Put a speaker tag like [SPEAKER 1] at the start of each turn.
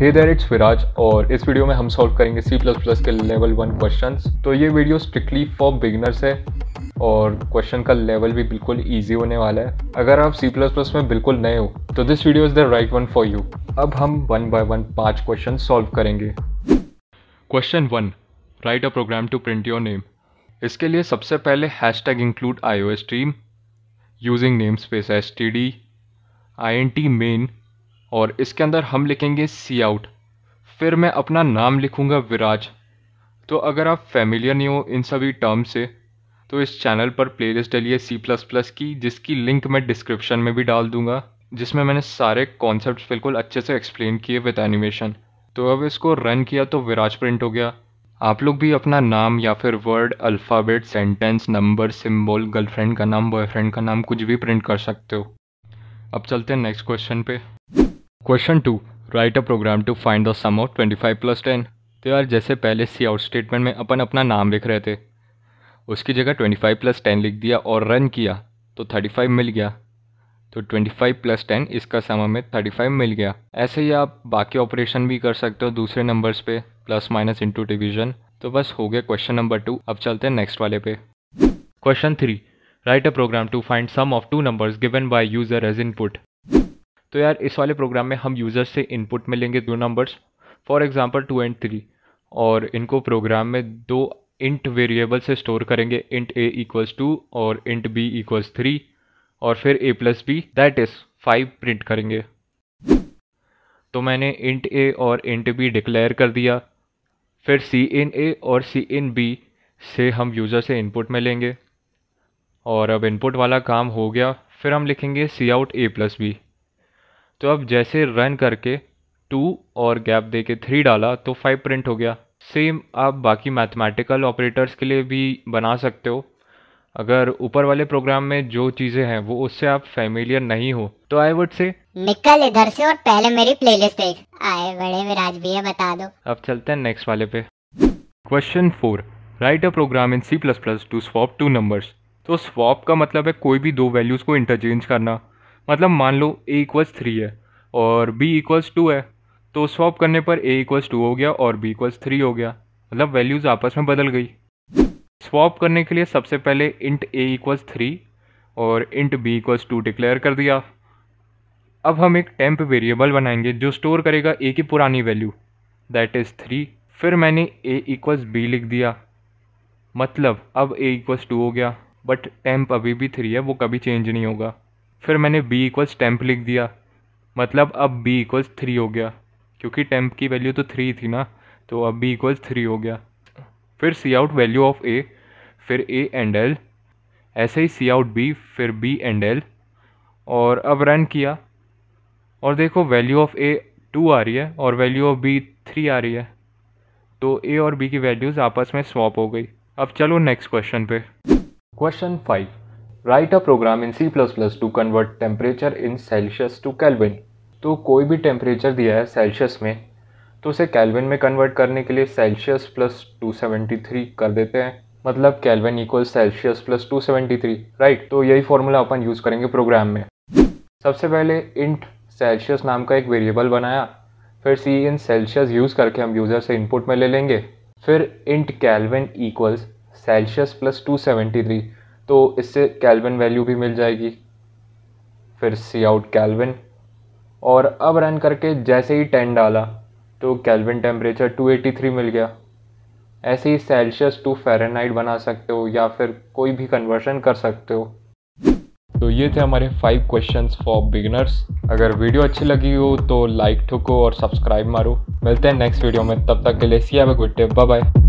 [SPEAKER 1] hey there it's विराज और इस video में हम सॉल्व करेंगे सी प्लस प्लस के लेवल वन क्वेश्चन तो ये वीडियो स्ट्रिक्टली फॉर बिगनर्स है और क्वेश्चन का लेवल भी बिल्कुल ईजी होने वाला है अगर आप सी प्लस प्लस में बिल्कुल नए हो तो this video is the right one for you अब हम वन बाय वन पाँच क्वेश्चन सॉल्व करेंगे question one write a program to print your name इसके लिए सबसे पहले hash tag include iostream using namespace S T D I N T main और इसके अंदर हम लिखेंगे सी आउट फिर मैं अपना नाम लिखूँगा विराज तो अगर आप फैमिलियर नहीं हो इन सभी टर्म से तो इस चैनल पर प्लेलिस्ट डालिए सी प्लस प्लस की जिसकी लिंक मैं डिस्क्रिप्शन में भी डाल दूंगा जिसमें मैंने सारे कॉन्सेप्ट बिल्कुल अच्छे से एक्सप्लेन किए विद एनिमेशन तो अब इसको रन किया तो विराज प्रिंट हो गया आप लोग भी अपना नाम या फिर word alphabet sentence number symbol girlfriend का नाम बॉयफ्रेंड का नाम कुछ भी प्रिंट कर सकते हो अब चलते हैं नेक्स्ट क्वेश्चन पे question two write a program to find the sum of twenty five plus ten तो यार जैसे पहले सी आउट स्टेटमेंट में अपन अपना नाम लिख रहे थे उसकी जगह ट्वेंटी फाइव प्लस टेन लिख दिया और रन किया तो थर्टी फाइव मिल गया तो ट्वेंटी फाइव प्लस टेन इसका सम हमें थर्टी फाइव मिल गया ऐसे ही आप बाकी ऑपरेशन भी कर सकते हो दूसरे नंबर्स पे प्लस माइनस इंटू डिवीजन तो बस हो गया क्वेश्चन नंबर टू अब चलते हैं नेक्स्ट वाले पे question three write a program to find sum of two numbers given by user as input तो यार इस वाले प्रोग्राम में हम यूज़र्स से इनपुट में लेंगे दो numbers for example two and three और इनको प्रोग्राम में दो इंट वेरिएबल से स्टोर करेंगे इंट ए इक्वल्स टू और इंट बी इक्वल्स थ्री और फिर a plus b that is five print करेंगे तो मैंने इंट ए और इंट बी डिक्लेयर कर दिया फिर सी इन ए और सी इन बी से हम यूज़र से इनपुट में लेंगे और अब इनपुट वाला काम हो गया फिर हम लिखेंगे cout a plus b तो अब जैसे रन करके टू और गैप दे के थ्री डाला तो फाइव प्रिंट हो गया सेम आप बाकी मैथमेटिकल ऑपरेटर्स के लिए भी बना सकते हो अगर ऊपर वाले प्रोग्राम में जो चीज़ें हैं वो उससे आप फेमिलियर नहीं हो तो आई वुड से निकल इधर से और पहले मेरी प्लेलिस्ट देख आए बड़े विराज भी है बता दो अब चलते हैं नेक्स्ट वाले पे question four write a program in C plus plus to swap two numbers तो स्वॉप का मतलब है कोई भी दो वैल्यूज़ को इंटरचेंज करना मतलब मान लो ए इक्वल्स थ्री है और बी इक्वल्स टू है तो स्वॉप करने पर ए इक्वल्स टू हो गया और बी इक्वल्स थ्री हो गया मतलब वैल्यूज़ आपस में बदल गई स्वॉप करने के लिए सबसे पहले इंट ए इक्वल्स थ्री और int b equals two declare कर दिया अब हम एक टेम्प वेरिएबल बनाएंगे जो स्टोर करेगा ए की पुरानी वैल्यू दैट इज़ थ्री फिर मैंने ए इक्वल्स बी लिख दिया मतलब अब ए इक्वल्स टू हो गया बट टेम्प अभी भी थ्री है वो कभी चेंज नहीं होगा फिर मैंने बी इक्वल्स टेम्प लिख दिया मतलब अब बी इक्वल्स थ्री हो गया क्योंकि टेम्प की वैल्यू तो थ्री थी ना तो अब बी इक्वल्स थ्री हो गया फिर cout value of a फिर ए एंड एल ऐसे ही सी आउट बी फिर बी एंड एल और अब रन किया और देखो वैल्यू ऑफ ए टू आ रही है और वैल्यू ऑफ बी थ्री आ रही है तो ए और बी की वैल्यूज़ आपस में स्वॉप हो गई अब चलो नेक्स्ट क्वेश्चन पे question five write a program in C plus plus to convert temperature in Celsius to Kelvin तो कोई भी टेम्परेचर दिया है सेल्शियस में तो उसे कैलविन में कन्वर्ट करने के लिए Celsius plus two seventy three कर देते हैं मतलब Kelvin equal Celsius plus two seventy three right तो यही फॉर्मूला अपन यूज़ करेंगे प्रोग्राम में सबसे पहले इंट सेल्शियस नाम का एक वेरिएबल बनाया फिर सी इन सेल्शियस यूज़ करके हम यूज़र से इनपुट में ले लेंगे फिर int Kelvin equals Celsius plus two seventy three तो इससे कैलविन वैल्यू भी मिल जाएगी फिर सी आउट कैलविन और अब रन करके जैसे ही टेन डाला तो कैलविन टेम्परेचर 283 मिल गया ऐसे ही सेल्सियस टू फेरनाइट बना सकते हो या फिर कोई भी कन्वर्शन कर सकते हो तो ये थे हमारे फाइव क्वेश्चंस फॉर बिगिनर्स अगर वीडियो अच्छी लगी हो तो लाइक ठोको और सब्सक्राइब मारो मिलते हैं नेक्स्ट वीडियो में तब तक के लिए see have a good day bye bye